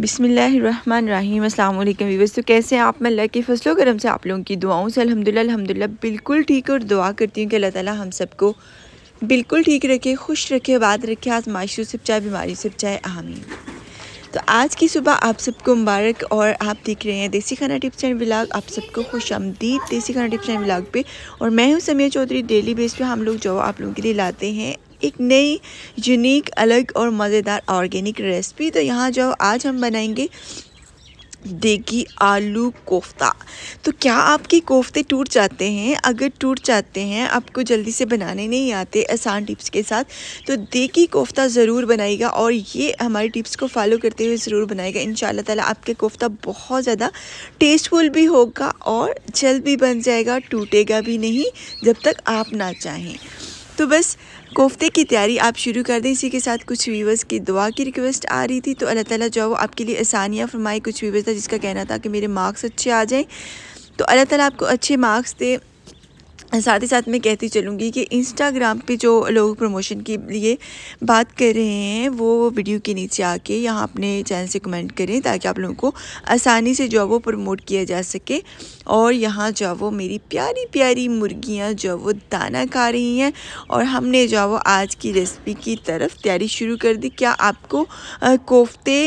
बिसमीम अल्लाम वीवर्स तो कैसे हैं आप मैं अल्लाह की फसलों करम से आप लोगों की दुआओं से अलहमदिल्ला अलहमदिल्ला बिल्कुल ठीक और दुआ करती हूँ कि अल्लाह ताला हम सबको बिल्कुल ठीक रखे खुश रखे बात रखे आजमाइशों से चाहे बीमारी से चाहे आमीन तो आज की सुबह आप सबको मुबारक और आप देख रहे हैं देसी खाना टिप्स एंड ब्लाग आप सबको खुश आमदीद देसी खाना टिप्स एंड ब्लाग पे और मैं हूँ समय चौधरी डेली बेस पे हम लोग जो आप लोगों के लिए लाते हैं एक नई यूनिक अलग और मज़ेदार ऑर्गेनिक रेसिपी तो यहाँ जो आज हम बनाएंगे देगी आलू कोफ्ता तो क्या आपके कोफ्ते टूट जाते हैं अगर टूट जाते हैं आपको जल्दी से बनाने नहीं आते आसान टिप्स के साथ तो देगी कोफ्ता ज़रूर बनाएगा और ये हमारे टिप्स को फॉलो करते हुए ज़रूर बनाएगा इन ताला आपके कोफ्ता बहुत ज़्यादा टेस्टफुल भी होगा और जल्द भी बन जाएगा टूटेगा भी नहीं जब तक आप ना चाहें तो बस कोफ्ते की तैयारी आप शुरू कर दें इसी के साथ कुछ व्यूवर्स की दुआ की रिक्वेस्ट आ रही थी तो अल्लाह ताला जो वो आपके लिए आसानियाँ फरमाए कुछ व्यूवर्स था जिसका कहना था कि मेरे मार्क्स अच्छे आ जाएँ तो अल्लाह ताला आपको अच्छे मार्क्स दे साथ ही साथ मैं कहती चलूँगी कि इंस्टाग्राम पे जो लोग प्रमोशन के लिए बात कर रहे हैं वो वीडियो के नीचे आके यहाँ अपने चैनल से कमेंट करें ताकि आप लोगों को आसानी से जो है वो प्रमोट किया जा सके और यहाँ जो है वो मेरी प्यारी प्यारी मुर्गियाँ जो वो दाना खा रही हैं और हमने जो वो आज की रेसिपी की तरफ तैयारी शुरू कर दी क्या आपको कोफ्ते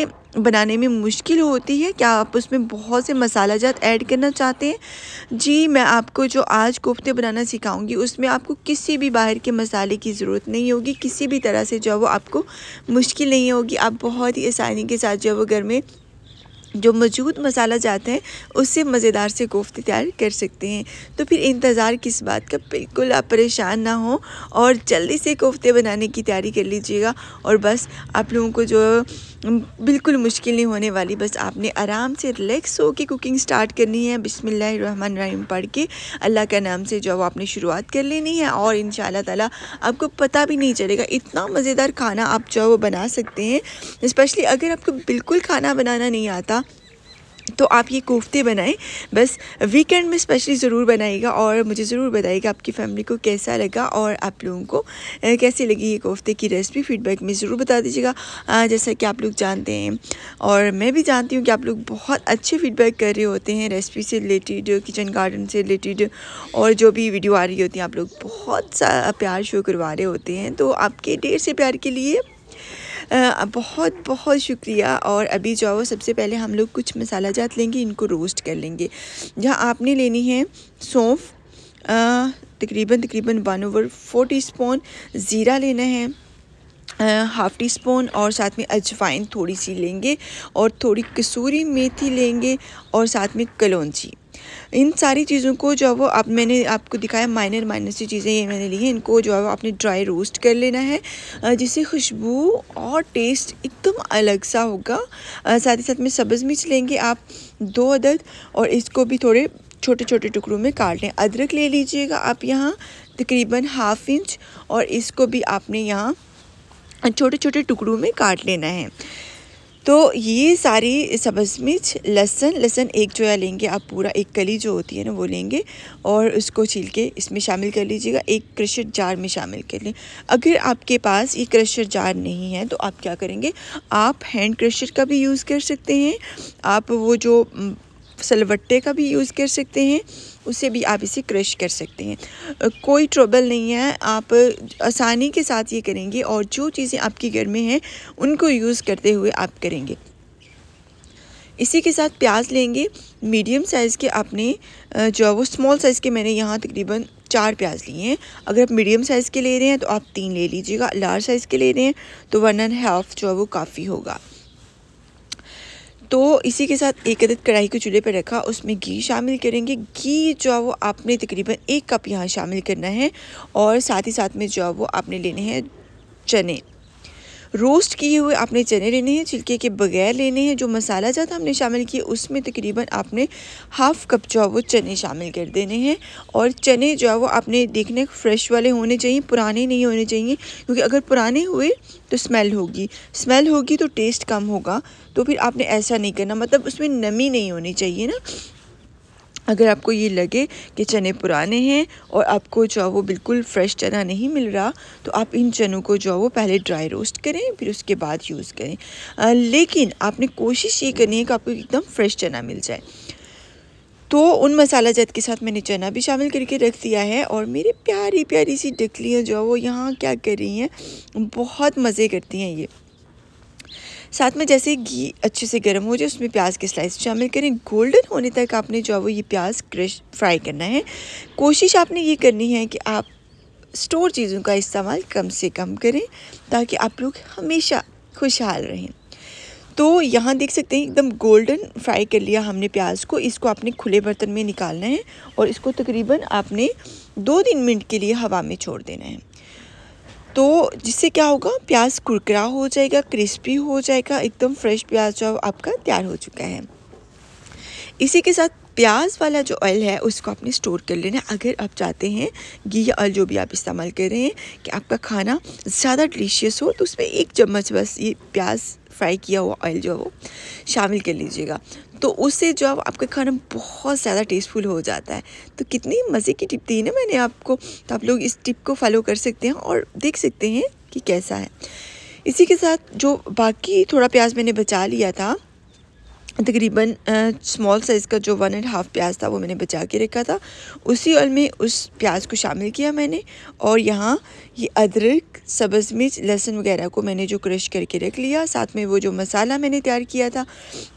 बनाने में मुश्किल होती है क्या आप उसमें बहुत से मसाला जात ऐड करना चाहते हैं जी मैं आपको जो आज कोफ्ते बनाना सिखाऊंगी उसमें आपको किसी भी बाहर के मसाले की ज़रूरत नहीं होगी किसी भी तरह से जो है वो आपको मुश्किल नहीं होगी आप बहुत ही आसानी के साथ जो है वो घर में जो मौजूद मसाला जाता है उससे मज़ेदार से कोफ्ते तैयार कर सकते हैं तो फिर इंतज़ार किस बात का बिल्कुल आप परेशान ना हो और जल्दी से कोफ्ते बनाने की तैयारी कर लीजिएगा और बस आप लोगों को जो बिल्कुल मुश्किल नहीं होने वाली बस आपने आराम से रिलैक्स होकर कुकिंग स्टार्ट करनी है रही पढ़ के अल्लाह का नाम से जो आपने शुरुआत कर लेनी है और इन ताला आपको पता भी नहीं चलेगा इतना मज़ेदार खाना आप जो है वो बना सकते हैं स्पेशली अगर आपको बिल्कुल खाना बनाना नहीं आता तो आप ये कोफ्ते बनाएं बस वीकेंड में स्पेशली ज़रूर बनाएगा और मुझे ज़रूर बताइएगा आपकी फैमिली को कैसा लगा और आप लोगों को कैसी लगी ये कोफ्ते की रेसिपी फीडबैक में ज़रूर बता दीजिएगा जैसा कि आप लोग जानते हैं और मैं भी जानती हूँ कि आप लोग बहुत अच्छे फीडबैक कर रहे होते हैं रेसिपी से रिलेटेड किचन गार्डन से रिलेटेड और जो भी वीडियो आ रही होती हैं आप लोग बहुत सा प्यार शो करवा रहे होते हैं तो आपके ढेर से प्यार के लिए बहुत बहुत शुक्रिया और अभी जो है वो सबसे पहले हम लोग कुछ मसाला जात लेंगे इनको रोस्ट कर लेंगे जहाँ आपने लेनी है सौंफ तकरीबन तकरीबन one over four teaspoon ज़ीरा लेना है हाफ़ टी स्पून और साथ में अजवाइन थोड़ी सी लेंगे और थोड़ी कसूरी मेथी लेंगे और साथ में कलौजी इन सारी चीज़ों को जो है वो आप मैंने आपको दिखाया माइनर माइनर सी चीज़ें ये मैंने ली हैं इनको जो है वो आपने ड्राई रोस्ट कर लेना है जिससे खुशबू और टेस्ट एकदम अलग सा होगा साथ ही साथ में सब्ज़ मिर्च लेंगे आप दो अदद और इसको भी थोड़े छोटे छोटे टुकड़ों में काट लें अदरक ले लीजिएगा आप यहाँ तकरीबन हाफ इंच और इसको भी आपने यहाँ छोटे छोटे टुकड़ों में काट लेना है तो ये सारी सब्ज़ मिर्च लहसन लहसन एक जो है लेंगे आप पूरा एक कली जो होती है ना वो लेंगे और उसको छील के इसमें शामिल कर लीजिएगा एक क्रशर जार में शामिल कर लें अगर आपके पास ये क्रशर जार नहीं है तो आप क्या करेंगे आप हैंड क्रशर का भी यूज़ कर सकते हैं आप वो जो सलवट्टे का भी यूज़ कर सकते हैं उसे भी आप इसे क्रश कर सकते हैं कोई ट्रबल नहीं है आप आसानी के साथ ये करेंगे और जो चीज़ें आपके घर में हैं उनको यूज़ करते हुए आप करेंगे इसी के साथ प्याज लेंगे मीडियम साइज़ के आपने जो है वो स्मॉल साइज़ के मैंने यहाँ तकरीबन चार प्याज लिए हैं अगर आप मीडियम साइज़ के ले रहे हैं तो आप तीन ले लीजिएगा लार्ज साइज़ के ले रहे हैं तो वन एंड हाफ़ जो है वो काफ़ी होगा तो इसी के साथ एक अदद कढ़ाई को चूल्हे पर रखा उसमें घी शामिल करेंगे घी जो है वो आपने तकरीबन एक कप यहाँ शामिल करना है और साथ ही साथ में जो है वो आपने लेने हैं चने रोस्ट किए हुए आपने चने लेने हैं छिलके के बगैर लेने हैं जो मसाला जात हमने शामिल किए उसमें तकरीबन आपने हाफ़ कप जो है वो चने शामिल कर देने हैं और चने जो है वो आपने देखने फ्रेश वाले होने चाहिए पुराने नहीं होने चाहिए क्योंकि अगर पुराने हुए तो स्मेल होगी स्मेल होगी तो टेस्ट कम होगा तो फिर आपने ऐसा नहीं करना मतलब उसमें नमी नहीं होनी चाहिए ना अगर आपको ये लगे कि चने पुराने हैं और आपको जो वो बिल्कुल फ्रेश चना नहीं मिल रहा तो आप इन चनों को जो वो पहले ड्राई रोस्ट करें फिर उसके बाद यूज़ करें आ, लेकिन आपने कोशिश ये करनी है कि आपको एकदम फ्रेश चना मिल जाए तो उन मसाला जात के साथ मैंने चना भी शामिल करके रख दिया है और मेरी प्यारी प्यारी सी डकलियाँ जो है वो यहाँ क्या कर रही हैं बहुत मज़े करती हैं ये साथ में जैसे घी अच्छे से गर्म हो जाए उसमें प्याज के स्लाइस शामिल करें गोल्डन होने तक आपने जो है वो ये प्याज क्रश फ्राई करना है कोशिश आपने ये करनी है कि आप स्टोर चीज़ों का इस्तेमाल कम से कम करें ताकि आप लोग हमेशा खुशहाल रहें तो यहाँ देख सकते हैं एकदम गोल्डन फ्राई कर लिया हमने प्याज को इसको आपने खुले बर्तन में निकालना है और इसको तकरीबन आपने दो तीन मिनट के लिए हवा में छोड़ देना है तो जिससे क्या होगा प्याज कुरकरा हो जाएगा क्रिस्पी हो जाएगा एकदम फ्रेश प्याज जो आपका तैयार हो चुका है इसी के साथ प्याज वाला जो ऑयल है उसको आपने स्टोर कर लेना है अगर आप चाहते हैं घी या ऑयल जो भी आप इस्तेमाल कर रहे हैं कि आपका खाना ज़्यादा डिलीशियस हो तो उसमें एक चम्मच बस ये प्याज फ्राई किया हुआ ऑयल जो है वो शामिल कर लीजिएगा तो उससे जो है आपका खाना बहुत ज़्यादा टेस्टफुल हो जाता है तो कितनी मज़े की टिप दी ना मैंने आपको तो आप लोग इस टिप को फॉलो कर सकते हैं और देख सकते हैं कि कैसा है इसी के साथ जो बाकी थोड़ा प्याज मैंने बचा लिया था तकरीबन स्मॉल साइज़ का जो वन एंड हाफ़ प्याज था वो मैंने बचा के रखा था उसी ऑयल में उस प्याज को शामिल किया मैंने और यहाँ ये अदरक सब्ज़ मिर्च लहसुन वगैरह को मैंने जो क्रश करके रख लिया साथ में वो जो मसाला मैंने तैयार किया था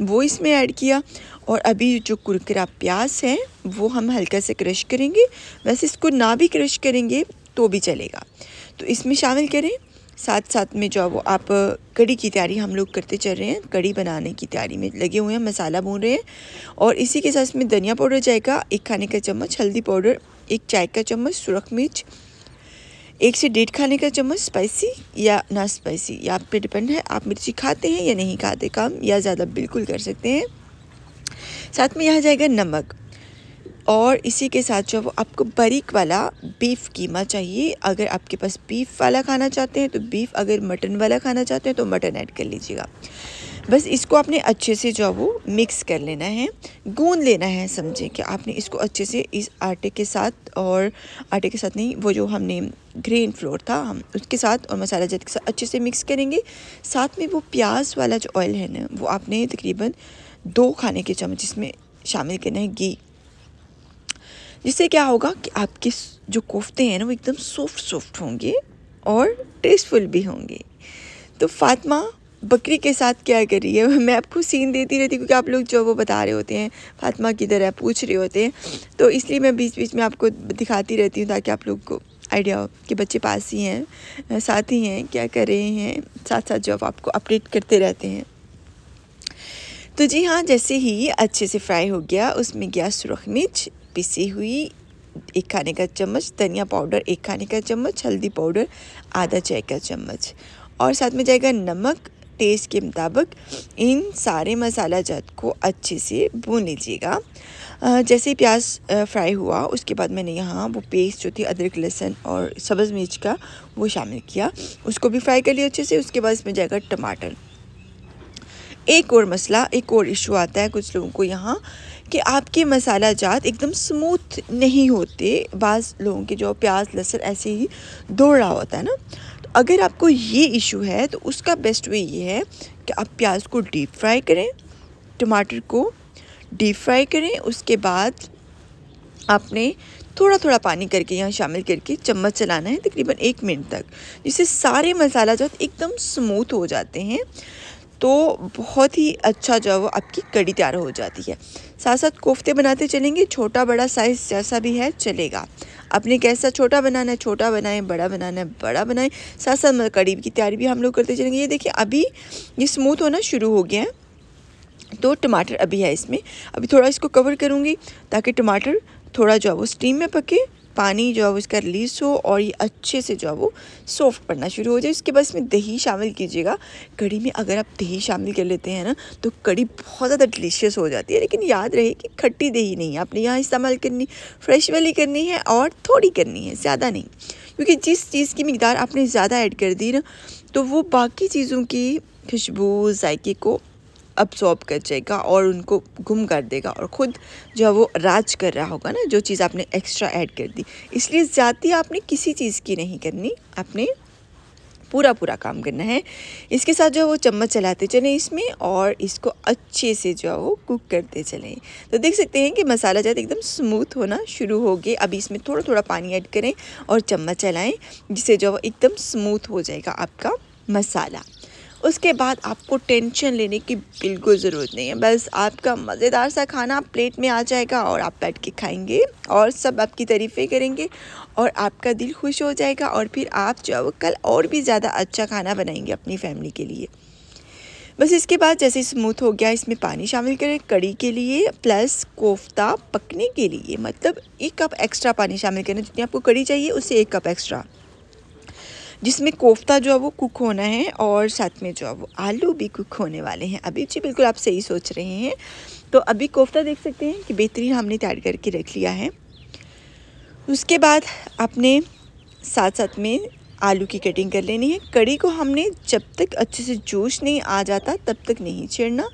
वो इसमें ऐड किया और अभी जो कुरकरा प्याज है वो हम हल्का से क्रश करेंगे वैसे इसको ना भी क्रश करेंगे तो भी चलेगा तो इसमें शामिल करें साथ साथ में जो वो आप कड़ी की तैयारी हम लोग करते चल रहे हैं कड़ी बनाने की तैयारी में लगे हुए हैं मसाला भून रहे हैं और इसी के साथ इसमें धनिया पाउडर जाएगा एक खाने का चम्मच हल्दी पाउडर एक चाय का चम्मच सुरख मिर्च एक से डेढ़ खाने का चम्मच स्पाइसी या ना स्पाइसी या आप पे डिपेंड है आप मिर्ची खाते हैं या नहीं खाते कम या ज़्यादा बिल्कुल कर सकते हैं साथ में यहाँ जाएगा नमक और इसी के साथ जो वो आपको बारीक वाला बीफ़ कीमा चाहिए अगर आपके पास बीफ़ वाला खाना चाहते हैं तो बीफ़ अगर मटन वाला खाना चाहते हैं तो मटन ऐड कर लीजिएगा बस इसको आपने अच्छे से जो वो मिक्स कर लेना है गूंद लेना है समझे कि आपने इसको अच्छे से इस आटे के साथ और आटे के साथ नहीं वो जो हमने ग्रेन फ्लोर था हम उसके साथ और मसाला जात के साथ अच्छे से मिक्स करेंगे साथ में वो प्याज वाला जो ऑयल है ना वो आपने तकरीबन दो खाने के चम्मच इसमें शामिल करना है घी जिससे क्या होगा कि आपके जो कोफ्ते हैं ना वो एकदम सॉफ्ट सॉफ्ट होंगे और टेस्टफुल भी होंगे तो फातिमा बकरी के साथ क्या कर रही है मैं आपको सीन देती रहती क्योंकि आप लोग जो वो बता रहे होते हैं फातिमा किधर है पूछ रहे होते हैं तो इसलिए मैं बीच बीच में आपको दिखाती रहती हूँ ताकि आप लोग को आइडिया हो कि बच्चे पास ही हैं साथ ही हैं क्या कर रहे हैं साथ साथ जो आपको अपडेट करते रहते हैं तो जी हाँ जैसे ही अच्छे से फ्राई हो गया उसमें गया सुरख मिर्च पिसी हुई एक खाने का चम्मच धनिया पाउडर एक खाने का चम्मच हल्दी पाउडर आधा चाय का चम्मच और साथ में जाएगा नमक टेस्ट के मुताबिक इन सारे मसाला जात को अच्छे से भून लीजिएगा जैसे प्याज फ्राई हुआ उसके बाद मैंने यहाँ वो पेस्ट जो थी अदरक लहसुन और सब्ज़ मिर्च का वो शामिल किया उसको भी फ्राई कर लिया अच्छे से उसके बाद इसमें जाएगा टमाटर एक और मसला एक और इशू आता है कुछ लोगों को यहाँ कि आपके मसाला जात एकदम स्मूथ नहीं होते बाज़ लोगों के जो प्याज लहसुन ऐसे ही दौड़ रहा होता है ना तो अगर आपको ये इशू है तो उसका बेस्ट वे ये है कि आप प्याज को डीप फ्राई करें टमाटर को डीप फ्राई करें उसके बाद आपने थोड़ा थोड़ा पानी करके यहाँ शामिल करके चम्मच चलाना है तकरीबन एक मिनट तक जिससे सारे मसाला जो एकदम स्मूथ हो जाते हैं तो बहुत ही अच्छा जो है वो आपकी कड़ी तैयार हो जाती है साथ साथ कोफ्ते बनाते चलेंगे छोटा बड़ा साइज़ जैसा भी है चलेगा आपने कैसा छोटा बनाना है छोटा बनाएं बड़ा बनाना है बड़ा बनाएं साथ साथ मतलब कड़ी की तैयारी भी हम लोग करते चलेंगे ये देखिए अभी ये स्मूथ होना शुरू हो गया है तो टमाटर अभी है इसमें अभी थोड़ा इसको कवर करूँगी ताकि टमाटर थोड़ा जो है वो स्टीम में पके पानी जो है उसका रिलीज़ हो और ये अच्छे से जो है वो सॉफ्ट पड़ना शुरू हो जाए उसके बाद इसमें दही शामिल कीजिएगा कड़ी में अगर आप दही शामिल कर लेते हैं ना तो कड़ी बहुत ज़्यादा डिलीशियस हो जाती है लेकिन याद रहे कि खट्टी दही नहीं है आपने यहाँ इस्तेमाल करनी फ्रेश वाली करनी है और थोड़ी करनी है ज़्यादा नहीं क्योंकि जिस चीज़ की मकदार आपने ज़्यादा ऐड कर दी ना तो वो बाकी चीज़ों की खुशबू जायके को अब्सॉर्ब कर जाएगा और उनको गुम कर देगा और ख़ुद जो है वो राज कर रहा होगा ना जो चीज़ आपने एक्स्ट्रा ऐड कर दी इसलिए ज़्यादा आपने किसी चीज़ की नहीं करनी आपने पूरा पूरा काम करना है इसके साथ जो है वो चम्मच चलाते चलें इसमें और इसको अच्छे से जो है वो कुक करते चलें तो देख सकते हैं कि मसाला जाते एकदम स्मूथ होना शुरू हो गया अभी इसमें थोड़ा थोड़ा पानी ऐड करें और चम्मच चलाएं जिससे जो है वो एकदम स्मूथ हो जाएगा आपका मसाला उसके बाद आपको टेंशन लेने की बिल्कुल ज़रूरत नहीं है बस आपका मज़ेदार सा खाना प्लेट में आ जाएगा और आप बैठ के खाएंगे और सब आपकी तारीफ़ें करेंगे और आपका दिल खुश हो जाएगा और फिर आप जो है कल और भी ज़्यादा अच्छा खाना बनाएंगे अपनी फैमिली के लिए बस इसके बाद जैसे स्मूथ हो गया इसमें पानी शामिल करें कड़ी के लिए प्लस कोफ्ता पकने के लिए मतलब एक कप एक्स्ट्रा पानी शामिल करें जितनी आपको कड़ी चाहिए उससे एक कप एक्स्ट्रा जिसमें कोफ्ता जो है वो कुक होना है और साथ में जो है वो आलू भी कुक होने वाले हैं अभी जी बिल्कुल आप सही सोच रहे हैं तो अभी कोफ्ता देख सकते हैं कि बेहतरीन हमने तैयार करके रख लिया है उसके बाद आपने साथ साथ में आलू की कटिंग कर लेनी है कड़ी को हमने जब तक अच्छे से जोश नहीं आ जाता तब तक नहीं छेड़ना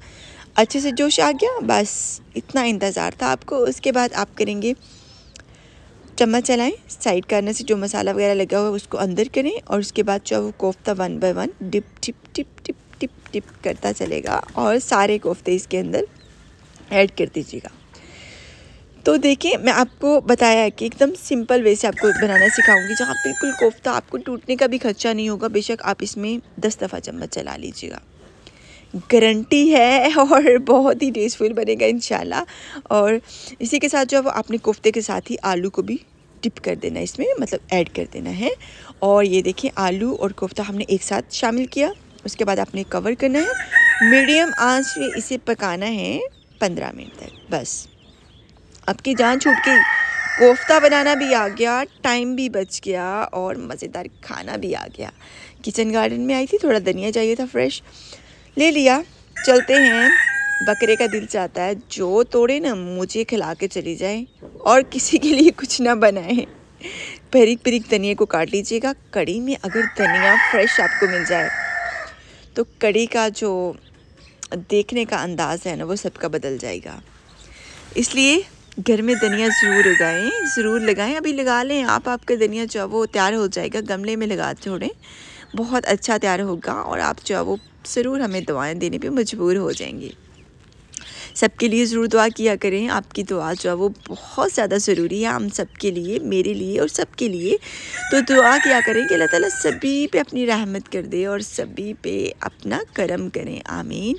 अच्छे से जोश आ गया बस इतना इंतज़ार था आपको उसके बाद आप करेंगे चम्मच चलाएं साइड करने से जो मसाला वगैरह लगा हुआ है उसको अंदर करें और उसके बाद जो है वो kofta one by one dip टिप टिप टिप टिप टिप करता चलेगा और सारे कोफ्ते इसके अंदर ऐड कर दीजिएगा तो देखिए मैं आपको बताया कि एकदम सिंपल वे से आपको बनाना सिखाऊंगी जहाँ बिल्कुल कोफ्ता आपको टूटने का भी खर्चा नहीं होगा बेशक आप इसमें दस दफ़ा चम्मच चला लीजिएगा गारंटी है और बहुत ही टेस्टफुल बनेगा इन और इसी के साथ जो है आपने कोफ्ते के साथ ही आलू को भी टिप कर देना इसमें मतलब ऐड कर देना है और ये देखिए आलू और कोफ्ता हमने एक साथ शामिल किया उसके बाद आपने कवर करना है मीडियम आंच पे इसे पकाना है पंद्रह मिनट तक बस आपकी जान छूट के कोफ्ता बनाना भी आ गया टाइम भी बच गया और मज़ेदार खाना भी आ गया किचन गार्डन में आई थी थोड़ा धनिया चाहिए था फ्रेश ले लिया चलते हैं बकरे का दिल चाहता है जो तोड़े ना मुझे खिला के चली जाए और किसी के लिए कुछ ना बनाए परिक परिक धनिया को काट लीजिएगा कड़ी में अगर धनिया फ्रेश आपको मिल जाए तो कड़ी का जो देखने का अंदाज़ है ना वो सबका बदल जाएगा इसलिए घर में धनिया ज़रूर उगाएँ ज़रूर लगाएँ अभी लगा लें आप आपका धनिया जो वो तैयार हो जाएगा गमले में लगा छोड़ें बहुत अच्छा तैयार होगा और आप जो है वो ज़रूर हमें दुआएं देने पे मजबूर हो जाएंगी सबके लिए ज़रूर दुआ किया करें आपकी दुआ जो है वो बहुत ज़्यादा ज़रूरी है हम सब के लिए मेरे लिए और सब के लिए तो दुआ किया करें कि अल्लाह ताला सभी पे अपनी रहमत कर दे और सभी पे अपना करम करें आमीन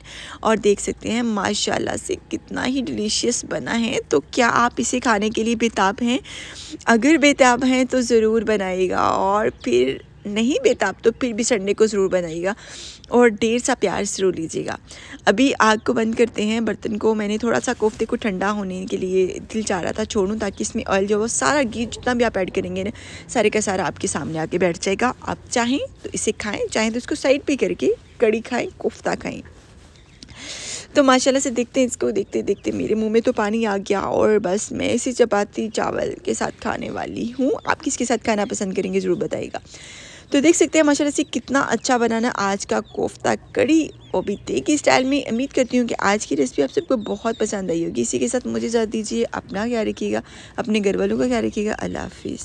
और देख सकते हैं माशाल्लाह से कितना ही डिलीशियस बना है तो क्या आप इसे खाने के लिए बेताब हैं अगर बेताब हैं तो ज़रूर बनाएगा और फिर नहीं बेताब तो फिर भी संडे को ज़रूर बनाइएगा और ढेर सा प्यार ज़रूर लीजिएगा अभी आग को बंद करते हैं बर्तन को मैंने थोड़ा सा कोफ्ते को ठंडा होने के लिए दिल चाह रहा था छोड़ूँ ताकि इसमें ऑयल जो है सारा घी जितना भी आप ऐड करेंगे ना सारे का सारा आपके सामने आके बैठ जाएगा आप चाहें तो इसे खाएँ चाहें तो इसको साइड पर करके कड़ी खाएँ कोफ्ता खाएँ तो माशाल्लाह से देखते हैं इसको देखते देखते मेरे मुंह में तो पानी आ गया और बस मैं इसी चपाती चावल के साथ खाने वाली हूँ आप किसके साथ खाना पसंद करेंगे ज़रूर बताइएगा तो देख सकते हैं माशाल्लाह से कितना अच्छा बनाना आज का कोफ्ता कड़ी वो भी देखी स्टाइल में उम्मीद करती हूँ कि आज की रेसिपी आप सबको बहुत पसंद आई होगी इसी के साथ मुझे ज़्यादा दीजिए अपना ख्याल रखिएगा अपने घर वालों का ख्याल रखिएगा अल्लाह हाफिज़